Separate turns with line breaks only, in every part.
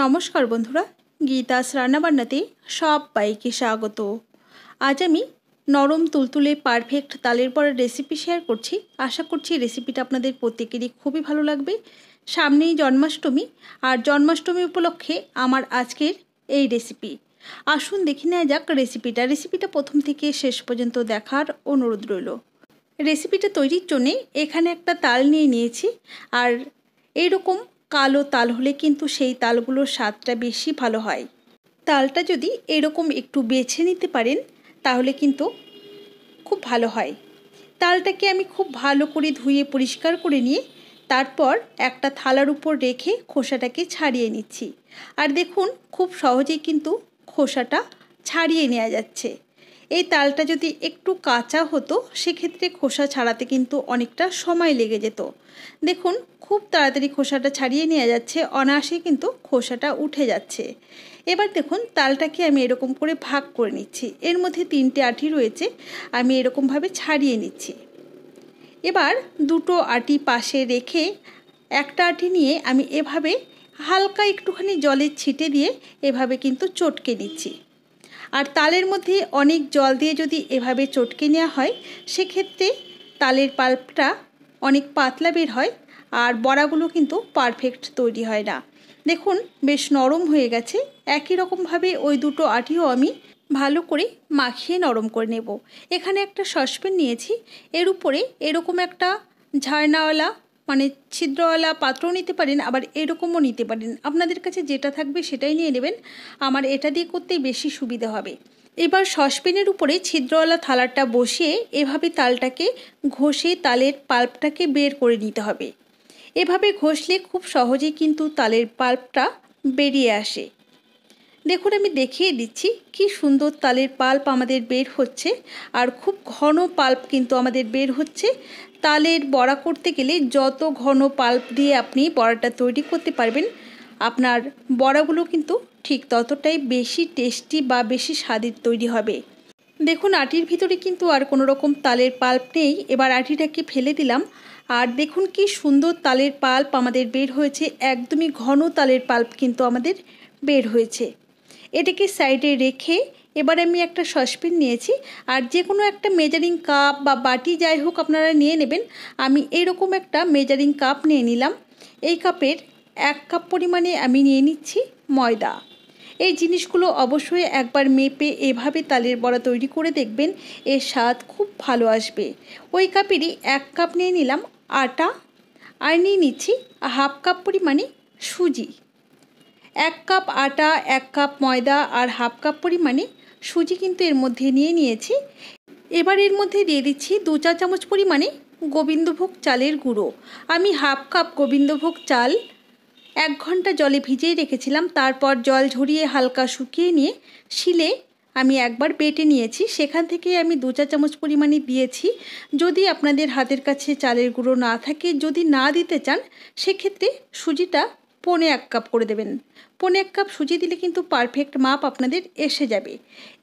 নমস্কার বন্ধুরা গীতাস রান্নাবান্নাতে সব পাইকে স্বাগত আজ আমি নরম তুলতুলে পারফেক্ট তালের পর রেসিপি শেয়ার করছি আশা করছি রেসিপিটা আপনাদের প্রত্যেকেরই খুবই ভালো লাগবে সামনেই জন্মাষ্টমী আর জন্মাষ্টমী উপলক্ষে আমার আজকের এই রেসিপি আসুন দেখে নেওয়া যাক রেসিপিটা রেসিপিটা প্রথম থেকে শেষ পর্যন্ত দেখার অনুরোধ রইল রেসিপিটা তৈরির জন্যে এখানে একটা তাল নিয়ে নিয়েছি আর এইরকম কালো তাল হলে কিন্তু সেই তালগুলোর স্বাদটা বেশি ভালো হয় তালটা যদি এরকম একটু বেছে নিতে পারেন তাহলে কিন্তু খুব ভালো হয় তালটাকে আমি খুব ভালো করে ধুয়ে পরিষ্কার করে নিয়ে তারপর একটা থালার উপর রেখে খোসাটাকে ছাড়িয়ে নিচ্ছি আর দেখুন খুব সহজেই কিন্তু খোসাটা ছাড়িয়ে নেওয়া যাচ্ছে এই তালটা যদি একটু কাঁচা হতো সেক্ষেত্রে খোসা ছাড়াতে কিন্তু অনেকটা সময় লেগে যেত দেখুন খুব তাড়াতাড়ি খোসাটা ছাড়িয়ে নেওয়া যাচ্ছে অনায়াসে কিন্তু খোসাটা উঠে যাচ্ছে এবার দেখুন তালটাকে আমি এরকম করে ভাগ করে নিচ্ছি এর মধ্যে তিনটে আটি রয়েছে আমি এরকমভাবে ছাড়িয়ে নিচ্ছি এবার দুটো আটি পাশে রেখে একটা আটি নিয়ে আমি এভাবে হালকা একটুখানি জলের ছিটে দিয়ে এভাবে কিন্তু চটকে নিচ্ছি আর তালের মধ্যে অনেক জল দিয়ে যদি এভাবে চটকে নেওয়া হয় সেক্ষেত্রে তালের পাল্পটা অনেক পাতলা বের হয় আর বড়াগুলো কিন্তু পারফেক্ট তৈরি হয় না দেখুন বেশ নরম হয়ে গেছে একই রকমভাবে ওই দুটো আটিও আমি ভালো করে মাখিয়ে নরম করে নেব এখানে একটা সসপ্যান নিয়েছি এর উপরে এরকম একটা ঝাড়নাওয়ালা মানে ছিদ্রওয়ালা পাত্রও নিতে পারেন আবার এরকমও নিতে পারেন আপনাদের কাছে যেটা থাকবে সেটাই নিয়ে নেবেন আমার এটা দিয়ে করতে বেশি সুবিধা হবে এবার সসপ্যানের উপরে ছিদ্রওয়ালা থালাটা বসিয়ে এভাবে তালটাকে ঘষে তালের পাল্পটাকে বের করে নিতে হবে এভাবে ঘষলে খুব সহজেই কিন্তু তালের পাল্পটা বেরিয়ে আসে দেখুন আমি দেখিয়ে দিচ্ছি কি সুন্দর তালের পাল্প আমাদের বের হচ্ছে আর খুব ঘন পাল্প কিন্তু আমাদের বের হচ্ছে তালের বড়া করতে গেলে যত ঘন পাল্প দিয়ে আপনি বড়াটা তৈরি করতে পারবেন আপনার বড়াগুলো কিন্তু ঠিক ততটাই বেশি টেস্টি বা বেশি স্বাদের তৈরি হবে দেখুন আটির ভিতরে কিন্তু আর কোনো রকম তালের পাল্প নেই এবার আটিটাকে ফেলে দিলাম আর দেখুন কি সুন্দর তালের পাল্প আমাদের বের হয়েছে একদমই ঘন তালের পাল্প কিন্তু আমাদের বের হয়েছে এটাকে সাইডে রেখে এবার আমি একটা সসপ্যান নিয়েছি আর যে কোনো একটা মেজারিং কাপ বা বাটি যাই হোক আপনারা নিয়ে নেবেন আমি এরকম একটা মেজারিং কাপ নিয়ে নিলাম এই কাপের এক কাপ পরিমাণে আমি নিয়ে নিচ্ছি ময়দা এই জিনিসগুলো অবশ্যই একবার মেপে এভাবে তালের বড়া তৈরি করে দেখবেন এর স্বাদ খুব ভালো আসবে ওই কাপেরই এক কাপ নিয়ে নিলাম আটা আর নিয়ে নিচ্ছি হাফ কাপ পরিমাণে সুজি এক কাপ আটা এক কাপ ময়দা আর হাফ কাপ পরিমাণে সুজি কিন্তু এর মধ্যে নিয়ে নিয়েছি এবার এর মধ্যে দিয়ে দিচ্ছি দু চা চামচ পরিমাণে গোবিন্দভোগ চালের গুঁড়ো আমি হাফ কাপ গোবিন্দভোগ চাল এক ঘন্টা জলে ভিজিয়ে রেখেছিলাম তারপর জল ঝরিয়ে হালকা শুকিয়ে নিয়ে শিলে আমি একবার বেটে নিয়েছি সেখান থেকে আমি দু চা চামচ পরিমাণে দিয়েছি যদি আপনাদের হাতের কাছে চালের গুঁড়ো না থাকে যদি না দিতে চান সেক্ষেত্রে সুজিটা পনে এক কাপ করে দেবেন পনে এক কাপ সুজি দিলে কিন্তু পারফেক্ট মাপ আপনাদের এসে যাবে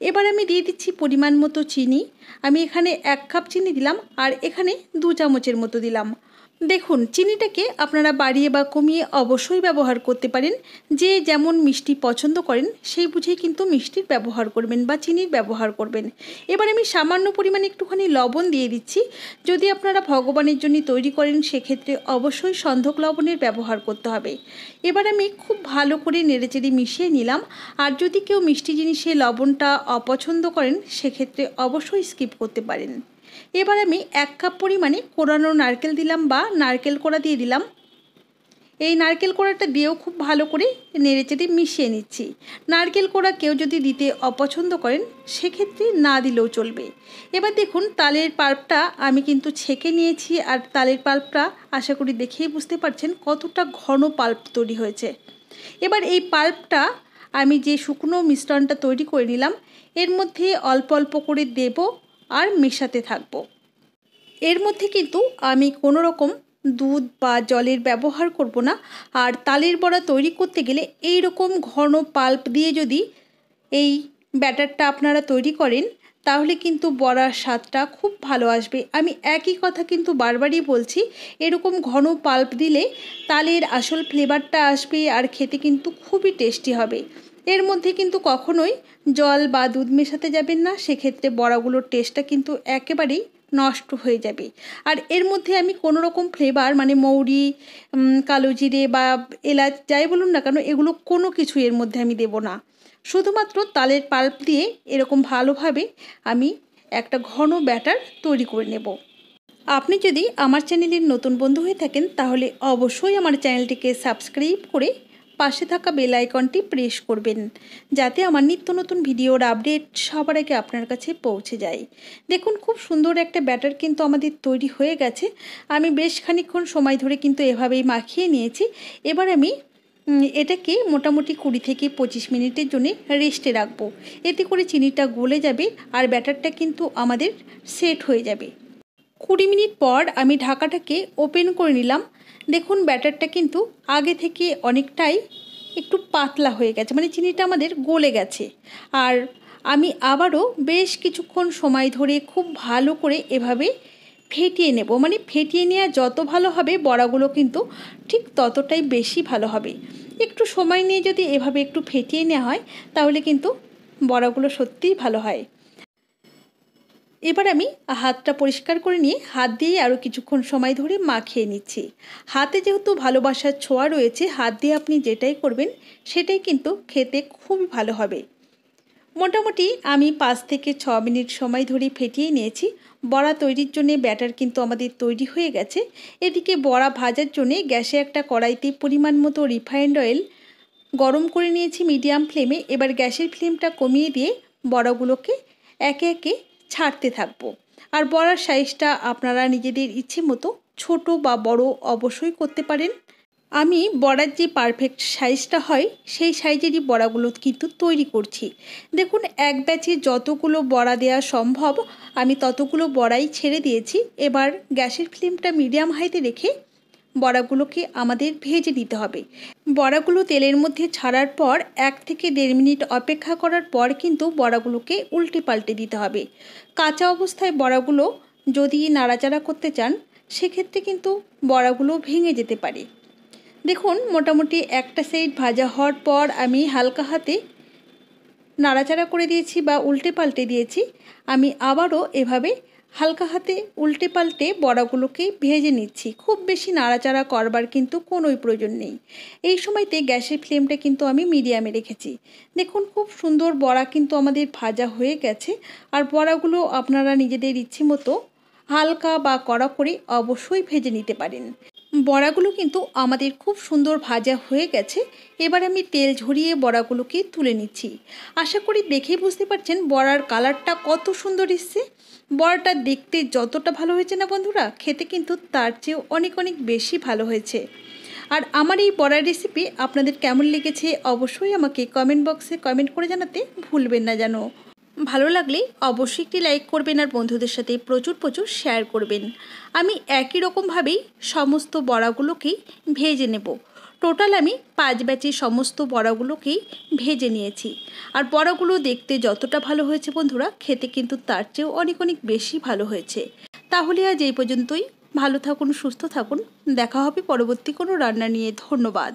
এবার আমি দিয়ে দিচ্ছি পরিমাণ মতো চিনি আমি এখানে এক কাপ চিনি দিলাম আর এখানে দু চামচের মতো দিলাম দেখুন চিনিটাকে আপনারা বাড়িয়ে বা কমিয়ে অবশ্যই ব্যবহার করতে পারেন যে যেমন মিষ্টি পছন্দ করেন সেই বুঝেই কিন্তু মিষ্টির ব্যবহার করবেন বা চিনির ব্যবহার করবেন এবার আমি সামান্য পরিমাণে একটুখানি লবণ দিয়ে দিচ্ছি যদি আপনারা ভগবানের জন্য তৈরি করেন সেক্ষেত্রে অবশ্যই সন্ধক লবণের ব্যবহার করতে হবে এবার আমি খুব ভালো করে নেড়েচেড়ে মিশিয়ে নিলাম আর যদি কেউ মিষ্টি জিনিসে লবণটা অপছন্দ করেন সেক্ষেত্রে অবশ্যই স্কিপ করতে পারেন এবার আমি এক কাপ পরিমাণে কোরানো নারকেল দিলাম বা নারকেল কোড়া দিয়ে দিলাম এই নারকেল কোড়াটা দিয়েও খুব ভালো করে নেড়েচেড়ে মিশিয়ে নিচ্ছি নারকেল কোড়া কেউ যদি দিতে অপছন্দ করেন সেক্ষেত্রে না দিলেও চলবে এবার দেখুন তালের পাল্পটা আমি কিন্তু ছেঁকে নিয়েছি আর তালের পাল্পটা আশা করি দেখেই বুঝতে পারছেন কতটা ঘন পাল্প তৈরি হয়েছে এবার এই পাল্পটা আমি যে শুকনো মিশ্রণটা তৈরি করে নিলাম এর মধ্যে অল্প অল্প করে দেব আর মেশাতে থাকব এর মধ্যে কিন্তু আমি কোনো রকম দুধ বা জলের ব্যবহার করব না আর তালের বড়া তৈরি করতে গেলে এই রকম ঘন পাল্প দিয়ে যদি এই ব্যাটারটা আপনারা তৈরি করেন তাহলে কিন্তু বড়ার স্বাদটা খুব ভালো আসবে আমি একই কথা কিন্তু বারবারই বলছি এরকম ঘন পাল্প দিলে তালের আসল ফ্লেভারটা আসবে আর খেতে কিন্তু খুবই টেস্টি হবে এর মধ্যে কিন্তু কখনোই জল বা দুধ মেশাতে যাবেন না সেক্ষেত্রে বড়াগুলোর টেস্টটা কিন্তু একেবারেই নষ্ট হয়ে যাবে আর এর মধ্যে আমি কোনো রকম ফ্লেভার মানে মৌরি কালো জিরে বা এলাচ যাই বলুন না কেন এগুলো কোনো কিছু এর মধ্যে আমি দেব না শুধুমাত্র তালের পাল্প দিয়ে এরকম ভালোভাবে আমি একটা ঘন ব্যাটার তৈরি করে নেব আপনি যদি আমার চ্যানেলের নতুন বন্ধু হয়ে থাকেন তাহলে অবশ্যই আমার চ্যানেলটিকে সাবস্ক্রাইব করে পাশে থাকা বেল আইকনটি প্রেস করবেন যাতে আমার নিত্য নতুন ভিডিওর আপডেট সবার আগে আপনার কাছে পৌঁছে যায় দেখুন খুব সুন্দর একটা ব্যাটার কিন্তু আমাদের তৈরি হয়ে গেছে আমি বেশ খানিক্ষণ সময় ধরে কিন্তু এভাবেই মাখিয়ে নিয়েছি এবার আমি এটাকে মোটামুটি কুড়ি থেকে পঁচিশ মিনিটের জন্য রেস্টে রাখবো এতে করে চিনিটা গলে যাবে আর ব্যাটারটা কিন্তু আমাদের সেট হয়ে যাবে কুড়ি মিনিট পর আমি ঢাকাটাকে ওপেন করে নিলাম দেখুন ব্যাটারটা কিন্তু আগে থেকে অনেকটাই একটু পাতলা হয়ে গেছে মানে চিনিটা আমাদের গলে গেছে আর আমি আবারও বেশ কিছুক্ষণ সময় ধরে খুব ভালো করে এভাবে ফেটিয়ে নেব মানে ফেটিয়ে নেওয়া যত ভালো হবে বড়াগুলো কিন্তু ঠিক ততটাই বেশি ভালো হবে একটু সময় নিয়ে যদি এভাবে একটু ফেটিয়ে নেওয়া হয় তাহলে কিন্তু বড়াগুলো সত্যিই ভালো হয় এবার আমি হাতটা পরিষ্কার করে নিয়ে হাত দিয়ে আরও কিছুক্ষণ সময় ধরে মাখিয়ে নিচ্ছি হাতে যেহেতু ভালোবাসার ছোঁয়া রয়েছে হাত দিয়ে আপনি যেটাই করবেন সেটাই কিন্তু খেতে খুবই ভালো হবে মোটামুটি আমি পাঁচ থেকে ছ মিনিট সময় ধরে ফেটিয়ে নিয়েছি বড়া তৈরির জন্যে ব্যাটার কিন্তু আমাদের তৈরি হয়ে গেছে এদিকে বড়া ভাজার জন্যে গ্যাসে একটা কড়াইতে পরিমাণ মতো রিফাইন্ড অয়েল গরম করে নিয়েছি মিডিয়াম ফ্লেমে এবার গ্যাসের ফ্লেমটা কমিয়ে দিয়ে বড়াগুলোকে একে একে ছাড়তে থাকবো আর বড়ার সাইজটা আপনারা নিজেদের ইচ্ছে মতো ছোট বা বড় অবশ্যই করতে পারেন আমি বড়ার যে পারফেক্ট সাইজটা হয় সেই সাইজেরই বড়াগুলো কিন্তু তৈরি করছি দেখুন এক ব্যাচে যতগুলো বড়া দেওয়া সম্ভব আমি ততগুলো বড়াই ছেড়ে দিয়েছি এবার গ্যাসের ফ্লেমটা মিডিয়াম হাইতে রেখে বড়াগুলোকে আমাদের ভেজে নিতে হবে বড়াগুলো তেলের মধ্যে ছাড়ার পর এক থেকে দেড় মিনিট অপেক্ষা করার পর কিন্তু বড়াগুলোকে উল্টে পাল্টে দিতে হবে কাঁচা অবস্থায় বড়াগুলো যদি নাড়াচাড়া করতে চান সেক্ষেত্রে কিন্তু বড়াগুলো ভেঙে যেতে পারে দেখুন মোটামুটি একটা সাইড ভাজা হওয়ার পর আমি হালকা হাতে নাড়াচাড়া করে দিয়েছি বা উল্টে পাল্টে দিয়েছি আমি আবারও এভাবে হালকা হাতে উল্টে পাল্টে বড়াগুলোকে ভেজে নিচ্ছি খুব বেশি নাড়াচাড়া করবার কিন্তু কোনোই প্রয়োজন নেই এই সময়তে গ্যাসের ফ্লেমটা কিন্তু আমি মিডিয়ামে রেখেছি দেখুন খুব সুন্দর বড়া কিন্তু আমাদের ভাজা হয়ে গেছে আর বড়াগুলো আপনারা নিজেদের ইচ্ছে মতো হালকা বা কড়া করে অবশ্যই ভেজে নিতে পারেন বড়াগুলো কিন্তু আমাদের খুব সুন্দর ভাজা হয়ে গেছে এবার আমি তেল ঝরিয়ে বড়াগুলোকে তুলে নিচ্ছি আশা করি দেখেই বুঝতে পারছেন বড়ার কালারটা কত সুন্দর এসছে বড়াটা দেখতে যতটা ভালো হয়েছে না বন্ধুরা খেতে কিন্তু তার চেয়েও অনেক অনেক বেশি ভালো হয়েছে আর আমার এই বড়ার রেসিপি আপনাদের কেমন লেগেছে অবশ্যই আমাকে কমেন্ট বক্সে কমেন্ট করে জানাতে ভুলবেন না জানো ভালো লাগলে অবশ্যই একটি লাইক করবেন আর বন্ধুদের সাথে প্রচুর প্রচুর শেয়ার করবেন আমি একই রকমভাবেই সমস্ত বড়াগুলোকেই ভেজে নেব টোটাল আমি পাঁচ ব্যাচে সমস্ত বড়াগুলোকেই ভেজে নিয়েছি আর বড়াগুলো দেখতে যতটা ভালো হয়েছে বন্ধুরা খেতে কিন্তু তার চেয়েও অনেক অনেক বেশি ভালো হয়েছে তাহলে আজ এই পর্যন্তই ভালো থাকুন সুস্থ থাকুন দেখা হবে পরবর্তী কোনো রান্না নিয়ে ধন্যবাদ